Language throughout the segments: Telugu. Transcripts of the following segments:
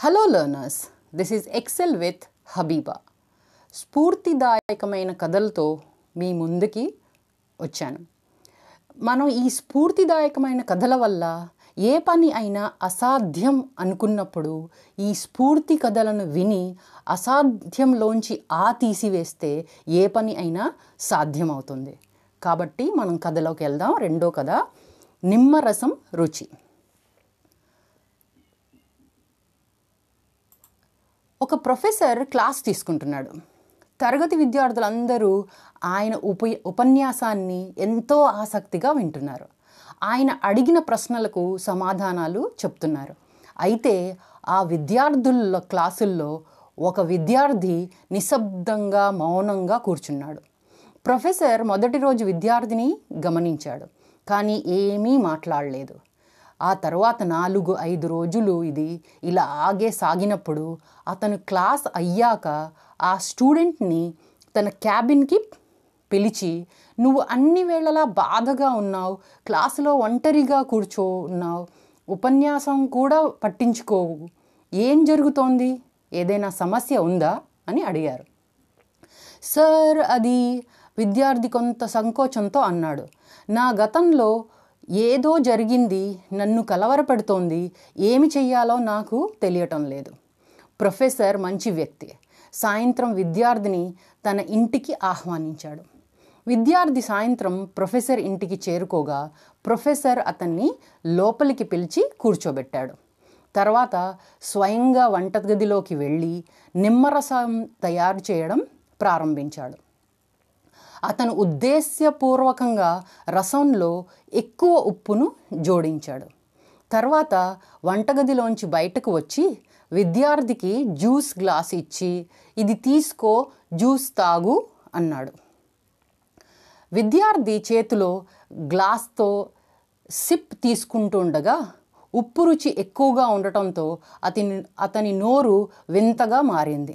hello learners this is Excel with Habiba స్ఫూర్తిదాయకమైన కథలతో మీ ముందుకి వచ్చాను మనం ఈ స్ఫూర్తిదాయకమైన కథల వల్ల ఏ పని అయినా అసాధ్యం అనుకున్నప్పుడు ఈ స్ఫూర్తి కథలను విని అసాధ్యంలోంచి ఆ తీసివేస్తే ఏ పని అయినా సాధ్యమవుతుంది కాబట్టి మనం కథలోకి వెళ్దాం రెండో కథ నిమ్మరసం రుచి ఒక ప్రొఫెసర్ క్లాస్ తీసుకుంటున్నాడు తరగతి విద్యార్థులందరూ ఆయన ఉప ఉపన్యాసాన్ని ఎంతో ఆసక్తిగా వింటున్నారు ఆయన అడిగిన ప్రశ్నలకు సమాధానాలు చెప్తున్నారు అయితే ఆ విద్యార్థుల క్లాసుల్లో ఒక విద్యార్థి నిశ్శబ్దంగా మౌనంగా కూర్చున్నాడు ప్రొఫెసర్ మొదటి రోజు విద్యార్థిని గమనించాడు కానీ ఏమీ మాట్లాడలేదు ఆ తర్వాత నాలుగు ఐదు రోజులు ఇది ఇలా ఆగే సాగినప్పుడు అతను క్లాస్ అయ్యాక ఆ స్టూడెంట్ని తన క్యాబిన్కి పిలిచి నువ్వు అన్ని వేళలా బాధగా ఉన్నావు క్లాసులో ఒంటరిగా కూర్చో ఉన్నావు ఉపన్యాసం కూడా పట్టించుకోవు ఏం జరుగుతోంది ఏదైనా సమస్య ఉందా అని అడిగారు సార్ అది విద్యార్థి కొంత సంకోచంతో అన్నాడు నా గతంలో ఏదో జరిగింది నన్ను కలవరపడుతోంది ఏమి చెయ్యాలో నాకు తెలియటం లేదు ప్రొఫెసర్ మంచి వ్యక్తి సాయంత్రం విద్యార్థిని తన ఇంటికి ఆహ్వానించాడు విద్యార్థి సాయంత్రం ప్రొఫెసర్ ఇంటికి చేరుకోగా ప్రొఫెసర్ అతన్ని లోపలికి పిలిచి కూర్చోబెట్టాడు తర్వాత స్వయంగా వంటగదిలోకి వెళ్ళి నిమ్మరసం తయారు చేయడం ప్రారంభించాడు అతను ఉద్దేశ్యపూర్వకంగా రసంలో ఎక్కువ ఉప్పును జోడించాడు తర్వాత వంటగదిలోంచి బయటకు వచ్చి విద్యార్థికి జ్యూస్ గ్లాస్ ఇచ్చి ఇది తీసుకో జ్యూస్ తాగు అన్నాడు విద్యార్థి చేతిలో గ్లాస్తో సిప్ తీసుకుంటుండగా ఉప్పు రుచి ఎక్కువగా ఉండటంతో అతని అతని నోరు వింతగా మారింది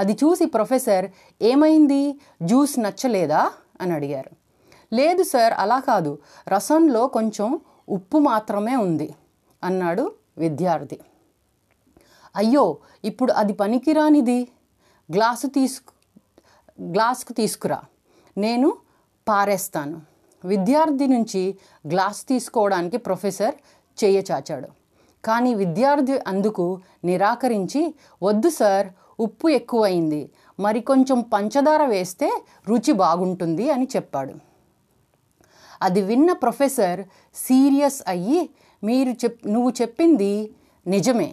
అది చూసి ప్రొఫెసర్ ఏమైంది జ్యూస్ నచ్చలేదా అని అడిగారు లేదు సార్ అలా కాదు రసంలో కొంచెం ఉప్పు మాత్రమే ఉంది అన్నాడు విద్యార్థి అయ్యో ఇప్పుడు అది పనికిరానిది గ్లాసు తీసుకు గ్లాస్కు తీసుకురా నేను పారేస్తాను విద్యార్థి నుంచి గ్లాస్ తీసుకోవడానికి ప్రొఫెసర్ చేయచాచాడు కానీ విద్యార్థి అందుకు నిరాకరించి వద్దు సార్ ఉప్పు ఎక్కువైంది మరి కొంచెం పంచదార వేస్తే రుచి బాగుంటుంది అని చెప్పాడు అది విన్న ప్రొఫెసర్ సీరియస్ అయ్యి మీరు చెప్ నువ్వు చెప్పింది నిజమే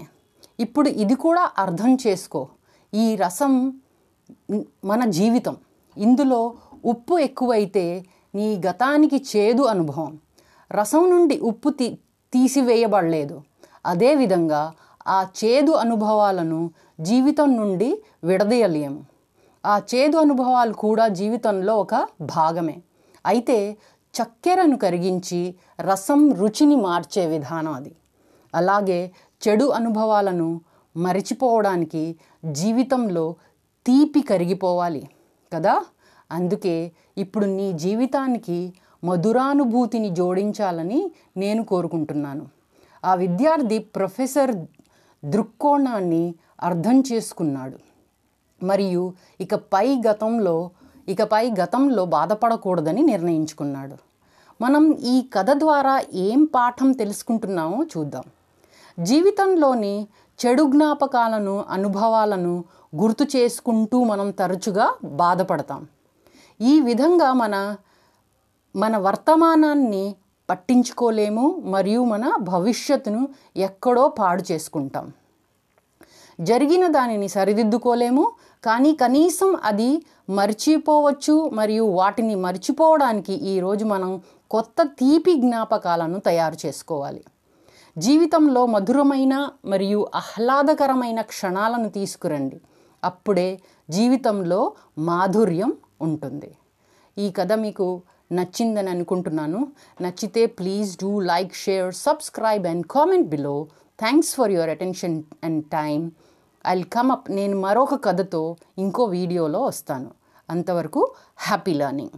ఇప్పుడు ఇది కూడా అర్థం చేసుకో ఈ రసం మన జీవితం ఇందులో ఉప్పు ఎక్కువైతే నీ గతానికి చేదు అనుభవం రసం నుండి ఉప్పు తీ తీసివేయబడలేదు అదేవిధంగా ఆ చేదు అనుభవాలను జీవితం నుండి విడదీయలేము ఆ చేదు అనుభవాలు కూడా జీవితంలో ఒక భాగమే అయితే చక్కెరను కరిగించి రసం రుచిని మార్చే విధానం అది అలాగే చెడు అనుభవాలను మరిచిపోవడానికి జీవితంలో తీపి కరిగిపోవాలి కదా అందుకే ఇప్పుడు నీ జీవితానికి మధురానుభూతిని జోడించాలని నేను కోరుకుంటున్నాను ఆ విద్యార్థి ప్రొఫెసర్ దృక్కోణాన్ని అర్థం చేసుకున్నాడు మరియు ఇక పై గతంలో ఇకపై గతంలో బాధపడకూడదని నిర్ణయించుకున్నాడు మనం ఈ కథ ద్వారా ఏం పాఠం తెలుసుకుంటున్నామో చూద్దాం జీవితంలోని చెడు జ్ఞాపకాలను అనుభవాలను గుర్తు చేసుకుంటూ మనం తరచుగా బాధపడతాం ఈ విధంగా మన మన వర్తమానాన్ని పట్టించుకోలేము మరియు మన భవిష్యత్తును ఎక్కడో పాడు చేసుకుంటాం జరిగిన దానిని సరిదిద్దుకోలేము కానీ కనీసం అది మర్చిపోవచ్చు మరియు వాటిని మర్చిపోవడానికి ఈరోజు మనం కొత్త తీపి జ్ఞాపకాలను తయారు చేసుకోవాలి జీవితంలో మధురమైన మరియు ఆహ్లాదకరమైన క్షణాలను తీసుకురండి అప్పుడే జీవితంలో మాధుర్యం ఉంటుంది ఈ కథ మీకు నచ్చిందని అనుకుంటున్నాను నచ్చితే please do like share subscribe and comment below thanks for your attention and time I come up నేను మరొక కథతో ఇంకో వీడియోలో వస్తాను అంతవరకు హ్యాపీ లర్నింగ్